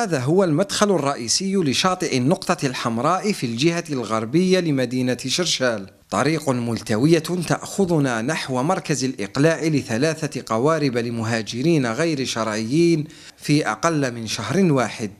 هذا هو المدخل الرئيسي لشاطئ النقطة الحمراء في الجهة الغربية لمدينة شرشال طريق ملتوية تأخذنا نحو مركز الإقلاع لثلاثة قوارب لمهاجرين غير شرعيين في أقل من شهر واحد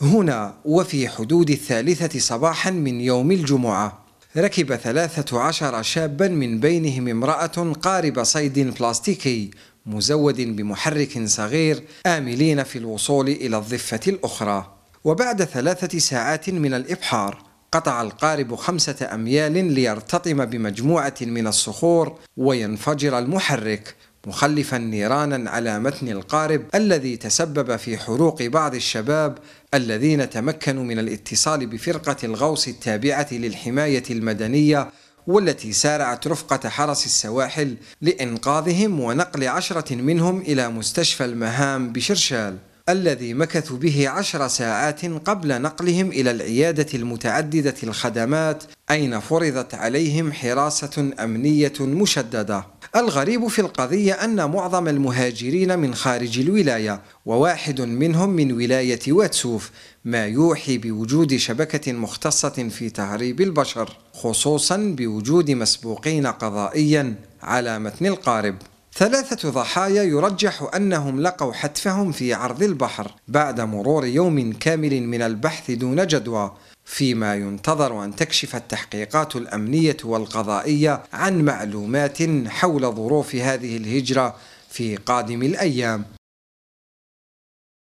هنا وفي حدود الثالثة صباحا من يوم الجمعة ركب ثلاثة عشر شابا من بينهم امرأة قارب صيد بلاستيكي مزود بمحرك صغير آملين في الوصول إلى الضفة الأخرى وبعد ثلاثة ساعات من الإبحار قطع القارب خمسة أميال ليرتطم بمجموعة من الصخور وينفجر المحرك مخلفا نيرانا على متن القارب الذي تسبب في حروق بعض الشباب الذين تمكنوا من الاتصال بفرقة الغوص التابعة للحماية المدنية والتي سارعت رفقة حرس السواحل لإنقاذهم ونقل عشرة منهم إلى مستشفى المهام بشرشال الذي مكثوا به عشر ساعات قبل نقلهم إلى العيادة المتعددة الخدمات أين فرضت عليهم حراسة أمنية مشددة الغريب في القضية أن معظم المهاجرين من خارج الولاية وواحد منهم من ولاية واتسوف ما يوحي بوجود شبكة مختصة في تهريب البشر خصوصا بوجود مسبوقين قضائيا على متن القارب ثلاثة ضحايا يرجح أنهم لقوا حتفهم في عرض البحر بعد مرور يوم كامل من البحث دون جدوى فيما ينتظر أن تكشف التحقيقات الأمنية والقضائية عن معلومات حول ظروف هذه الهجرة في قادم الأيام